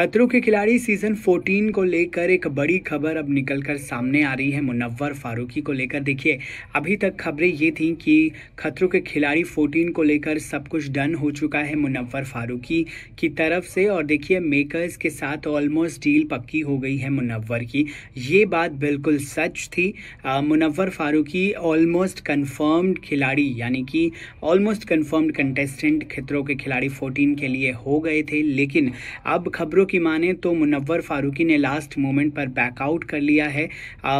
खतरों के खिलाड़ी सीजन 14 को लेकर एक बड़ी खबर अब निकल कर सामने आ रही है मुनव्वर फारूकी को लेकर देखिए अभी तक खबरें ये थी कि खतरों के खिलाड़ी 14 को लेकर सब कुछ डन हो चुका है मुनव्वर फारूकी की तरफ से और देखिए मेकर्स के साथ ऑलमोस्ट डील पक्की हो गई है मुनव्वर की ये बात बिल्कुल सच थी मुनव्वर फारूकी ऑलमोस्ट कन्फर्म्ड खिलाड़ी यानी कि ऑलमोस्ट कन्फर्म्ड कंटेस्टेंट खतरों के खिलाड़ी फोर्टीन के लिए हो गए थे लेकिन अब खबरों की माने तो मुनव्वर फारूकी ने लास्ट मोमेंट पर बैकआउट कर लिया है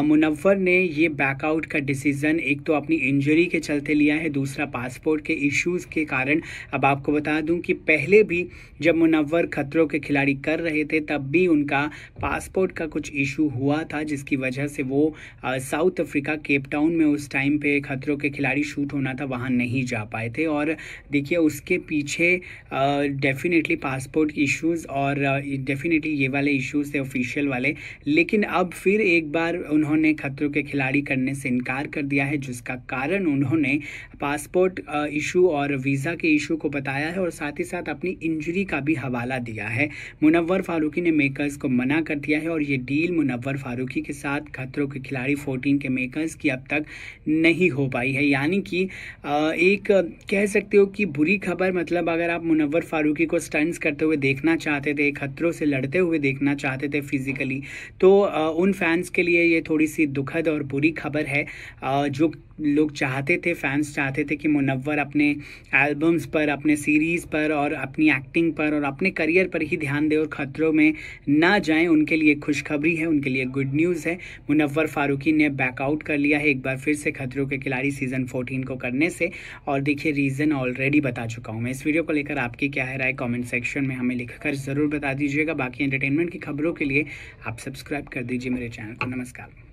मुनव्वर ने ये बैकआउट का डिसीज़न एक तो अपनी इंजरी के चलते लिया है दूसरा पासपोर्ट के इश्यूज़ के कारण अब आपको बता दूं कि पहले भी जब मुनव्वर खतरों के खिलाड़ी कर रहे थे तब भी उनका पासपोर्ट का कुछ इशू हुआ था जिसकी वजह से वो साउथ अफ्रीका केपटाउन में उस टाइम पे खतरों के खिलाड़ी शूट होना था वहाँ नहीं जा पाए थे और देखिए उसके पीछे डेफिनेटली पासपोर्ट इशूज़ और डेफिनेटली ये वाले इश्यूज थे ऑफिशियल वाले लेकिन अब फिर एक बार उन्होंने खतरों के खिलाड़ी करने से इनकार कर दिया है जिसका कारण उन्होंने पासपोर्ट इशू और वीज़ा के इशू को बताया है और साथ ही साथ अपनी इंजरी का भी हवाला दिया है मुनवर फारूकी ने मेकर्स को मना कर दिया है और ये डील मुनवर फारूकी के साथ खतरों के खिलाड़ी फोर्टीन के मेकर्स की अब तक नहीं हो पाई है यानी कि एक कह सकते हो कि बुरी खबर मतलब अगर आप मुनवर फारूकी को स्टंट्स करते हुए देखना चाहते थे खतरों खतरों से लड़ते हुए देखना चाहते थे फिजिकली तो उन फैंस के लिए ये थोड़ी सी दुखद और बुरी खबर है जो लोग चाहते थे फैंस चाहते थे कि मुनव्वर अपने एल्बम्स पर अपने सीरीज़ पर और अपनी एक्टिंग पर और अपने करियर पर ही ध्यान दें और ख़तरों में ना जाएं उनके लिए खुशखबरी है उनके लिए गुड न्यूज़ है मुनव्वर फारूकी ने बैकआउट कर लिया है एक बार फिर से खतरों के खिलाड़ी सीज़न फोर्टीन को करने से और देखिए रीज़न ऑलरेडी बता चुका हूँ मैं इस वीडियो को लेकर आपकी क्या है राय कॉमेंट सेक्शन में हमें लिख ज़रूर बता दीजिए दीजिएगा बाकी एंटरटेनमेंट की खबरों के लिए आप सब्सक्राइब कर दीजिए मेरे चैनल को नमस्कार